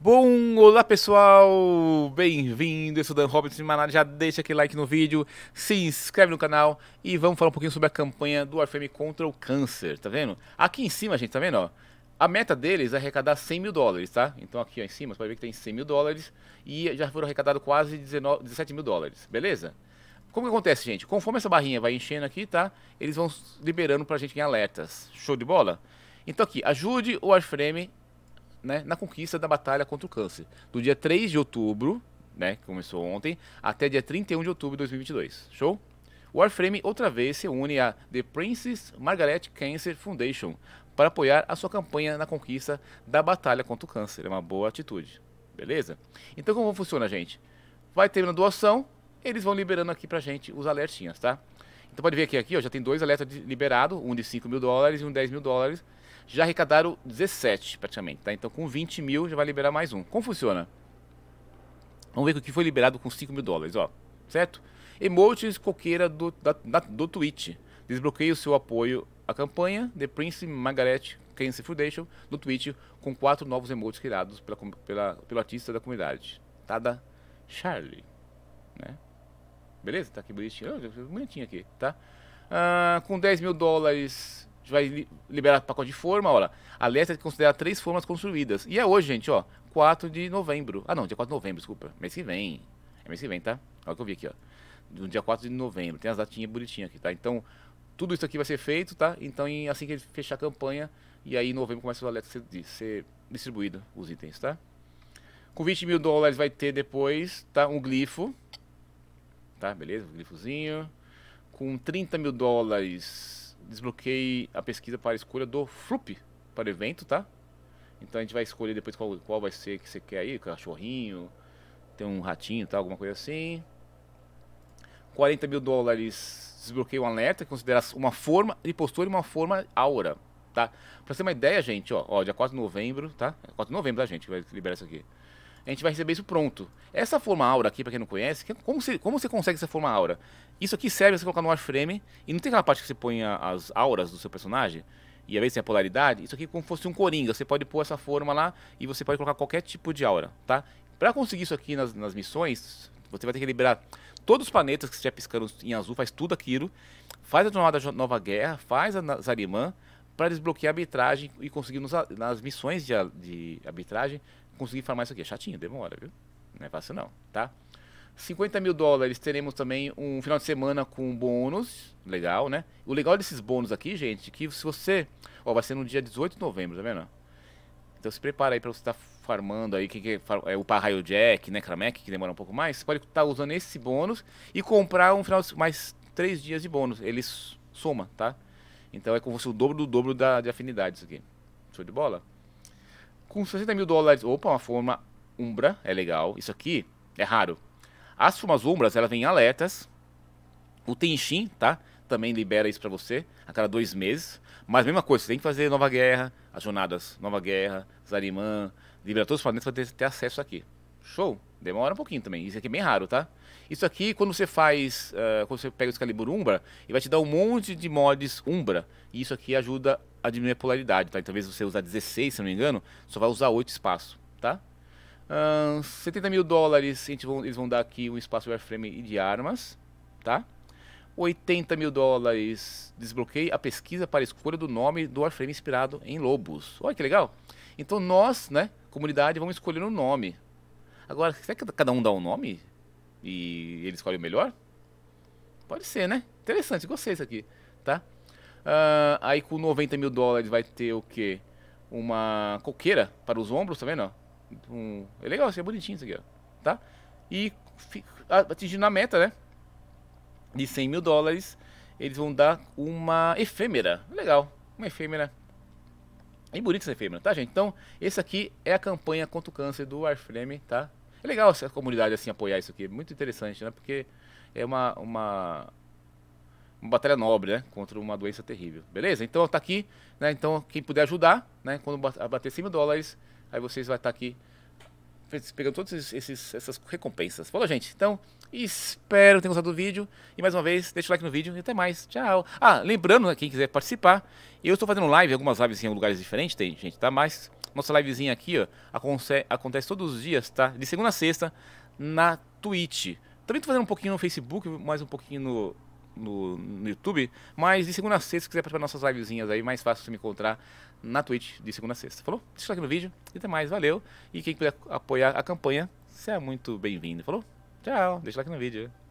Bom, olá pessoal, bem-vindo, eu sou Dan de Manada, já deixa aquele like no vídeo, se inscreve no canal e vamos falar um pouquinho sobre a campanha do Warframe contra o câncer, tá vendo? Aqui em cima, gente, tá vendo, ó, a meta deles é arrecadar 100 mil dólares, tá? Então aqui ó, em cima, você pode ver que tem 100 mil dólares e já foram arrecadados quase 19, 17 mil dólares, beleza? Como que acontece, gente? Conforme essa barrinha vai enchendo aqui, tá? Eles vão liberando pra gente em alertas, show de bola? Então aqui, ajude o Warframe né, na conquista da batalha contra o câncer, do dia 3 de outubro, né, que começou ontem, até dia 31 de outubro de 2022. Show? O Warframe outra vez se une à The Princess Margaret Cancer Foundation para apoiar a sua campanha na conquista da batalha contra o câncer. É uma boa atitude, beleza? Então como funciona, gente? Vai ter uma doação, eles vão liberando aqui pra gente os alertinhas, tá? Então pode ver que aqui ó, já tem dois alertas liberados, um de 5 mil dólares e um de 10 mil dólares já arrecadaram 17 praticamente, tá? Então com 20 mil já vai liberar mais um. Como funciona? Vamos ver o que foi liberado com 5 mil dólares, ó, certo? Emotes coqueira do, da, da, do Twitch. desbloqueia o seu apoio à campanha The Prince Margaret Cancer Foundation no Twitch com quatro novos emotes criados pela, pela, pelo artista da comunidade, Tada Charlie, né? Beleza? Tá aqui bonitinho. bonitinho aqui, tá? Ah, com 10 mil dólares gente vai liberar pacote de forma, olha. A leste é considera três formas construídas. E é hoje, gente, ó. 4 de novembro. Ah, não, dia 4 de novembro, desculpa. Mês que vem. É mês que vem, tá? Olha o que eu vi aqui, ó. No dia 4 de novembro. Tem as datinhas bonitinhas aqui, tá? Então, tudo isso aqui vai ser feito, tá? Então, em, assim que ele fechar a campanha, e aí em novembro começa o alerta ser, ser distribuído os itens, tá? Com 20 mil dólares vai ter depois, tá? Um glifo. Tá, beleza? Um glifozinho. Com 30 mil dólares desbloqueei a pesquisa para a escolha do Floop para o evento, tá? Então a gente vai escolher depois qual, qual vai ser que você quer aí, cachorrinho, tem um ratinho, tá? Alguma coisa assim. 40 mil dólares desbloqueei um alerta considera uma forma de postura e uma forma aura, tá? Pra você ter uma ideia, gente, ó, ó dia 4 de novembro, tá? 4 é de novembro, tá, gente, que vai liberar isso aqui a gente vai receber isso pronto. Essa forma aura aqui, para quem não conhece, como você, como você consegue essa forma aura? Isso aqui serve para você colocar no frame e não tem aquela parte que você põe as auras do seu personagem? E às vezes tem a polaridade, isso aqui é como se fosse um coringa, você pode pôr essa forma lá e você pode colocar qualquer tipo de aura, tá? Para conseguir isso aqui nas, nas missões, você vai ter que liberar todos os planetas que você estiver piscando em azul, faz tudo aquilo, faz a jornada Nova Guerra, faz a Zariman, para desbloquear a arbitragem e conseguir nos, nas missões de, de, arbitragem conseguir farmar isso aqui. É chatinho, demora, viu? Não é fácil não, tá? 50 mil dólares, teremos também um final de semana com bônus, legal, né? O legal desses bônus aqui, gente, que se você... Ó, vai ser no dia 18 de novembro, tá vendo? Então se prepara aí pra você estar tá farmando aí, que, que é, o é Parraio jack, né, Kramek, que demora um pouco mais. Você pode estar tá usando esse bônus e comprar um final de... mais 3 dias de bônus. Eles soma, tá? Então é como se o dobro do dobro da, de afinidade isso aqui. Show de bola? com 60 mil dólares. Opa, uma forma umbra, é legal. Isso aqui é raro. As formas umbras, ela vem em alertas. O Tenshin, tá? Também libera isso para você a cada dois meses. Mas mesma coisa, você tem que fazer Nova Guerra, as jornadas Nova Guerra, Zariman, libera todos os planetas para ter, ter acesso aqui. Show. Demora um pouquinho também. Isso aqui é bem raro, tá? Isso aqui, quando você faz, uh, quando você pega o Excalibur Umbra, ele vai te dar um monte de mods Umbra. E isso aqui ajuda a diminuir a polaridade, tá? E então, talvez você usar 16, se não me engano, só vai usar 8 espaço, tá? Uh, 70 mil dólares, a gente vão, eles vão dar aqui um espaço de wireframe e de armas, tá? 80 mil dólares, desbloqueie a pesquisa para a escolha do nome do wireframe inspirado em lobos. Olha que legal! Então nós, né, comunidade, vamos escolher um nome, Agora, será que cada um dá um nome? E ele escolhe o melhor? Pode ser, né? Interessante, gostei disso aqui, tá? Uh, aí com 90 mil dólares vai ter o quê? Uma coqueira para os ombros, tá vendo? Um... É legal, isso é bonitinho isso aqui, ó. Tá? E atingindo a meta, né? De 100 mil dólares, eles vão dar uma efêmera. Legal, uma efêmera. E bonita essa efêmera, tá, gente? Então, esse aqui é a campanha contra o câncer do Warframe, tá? É legal essa comunidade assim apoiar isso aqui, muito interessante, né? Porque é uma, uma, uma batalha nobre, né? Contra uma doença terrível. Beleza? Então tá aqui, né? Então quem puder ajudar, né? Quando bater 100 mil dólares, aí vocês vai estar tá aqui pegando todas essas recompensas. Falou, gente. Então, espero que tenham gostado do vídeo. E mais uma vez, deixa o like no vídeo e até mais. Tchau. Ah, lembrando, né, quem quiser participar, eu estou fazendo live, algumas lives em lugares diferentes, tem gente, tá? Mas nossa livezinha aqui, ó, acontece todos os dias, tá? De segunda a sexta, na Twitch. Também tô fazendo um pouquinho no Facebook, mais um pouquinho no, no, no YouTube. Mas de segunda a sexta, se quiser participar nossas livezinhas aí, mais fácil você me encontrar na Twitch de segunda a sexta. Falou? Deixa o like no vídeo e até mais. Valeu. E quem quiser apoiar a campanha, você é muito bem-vindo. Falou? Tchau. Deixa o like no vídeo.